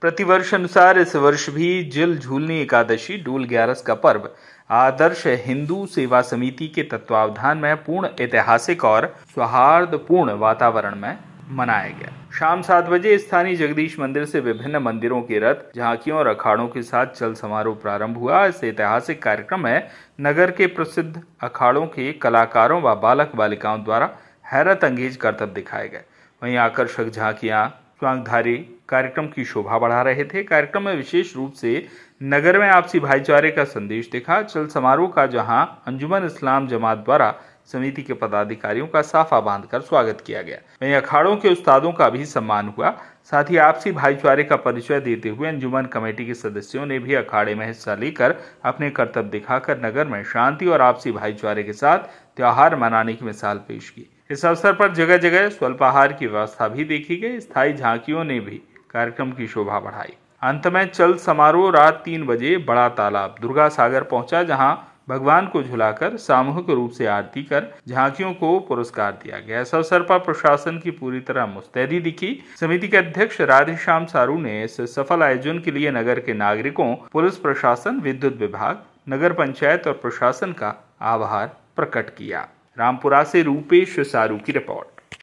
प्रतिवर्ष अनुसार इस वर्ष भी जिल झूलनी एकादशी डूल ग्यारस का पर्व आदर्श हिंदू सेवा समिति के तत्वावधान में पूर्ण ऐतिहासिक और पूर्ण वातावरण में मनाया गया शाम सात बजे स्थानीय जगदीश मंदिर से विभिन्न मंदिरों के रथ झांकियों और अखाड़ों के साथ चल समारोह प्रारंभ हुआ इस ऐतिहासिक कार्यक्रम में नगर के प्रसिद्ध अखाड़ों के कलाकारों व बालक बालिकाओं द्वारा हैरत अंगेज करतब दिखाए गए वहीं आकर्षक झांकियां स्वांगधारी कार्यक्रम की शोभा बढ़ा रहे थे कार्यक्रम में विशेष रूप से नगर में आपसी भाईचारे का संदेश दिखा चल समारोह का जहां अंजुमन इस्लाम जमात द्वारा समिति के पदाधिकारियों का साफा बांधकर स्वागत किया गया वहीं अखाड़ों के उस्तादों का भी सम्मान हुआ साथ ही आपसी भाईचारे का परिचय देते हुए अंजुमन कमेटी के सदस्यों ने भी अखाड़े में हिस्सा लेकर अपने कर्तव्य दिखाकर नगर में शांति और आपसी भाईचारे के साथ त्यौहार मनाने की मिसाल पेश की इस अवसर पर जगह जगह स्वल्पाहार की व्यवस्था भी देखी गई स्थायी झांकियों ने भी कार्यक्रम की शोभा बढ़ाई अंत में चल समारोह रात तीन बजे बड़ा तालाब दुर्गा सागर पहुंचा जहां भगवान को झुलाकर सामूहिक रूप से आरती कर झांकियों को पुरस्कार दिया गया इस अवसर पर प्रशासन की पूरी तरह मुस्तैदी दिखी समिति के अध्यक्ष राधेश्याम सारू ने इस सफल आयोजन के लिए नगर के नागरिकों पुलिस प्रशासन विद्युत विभाग नगर पंचायत और प्रशासन का आभार प्रकट किया रामपुरा से रूपेश सारू की रिपोर्ट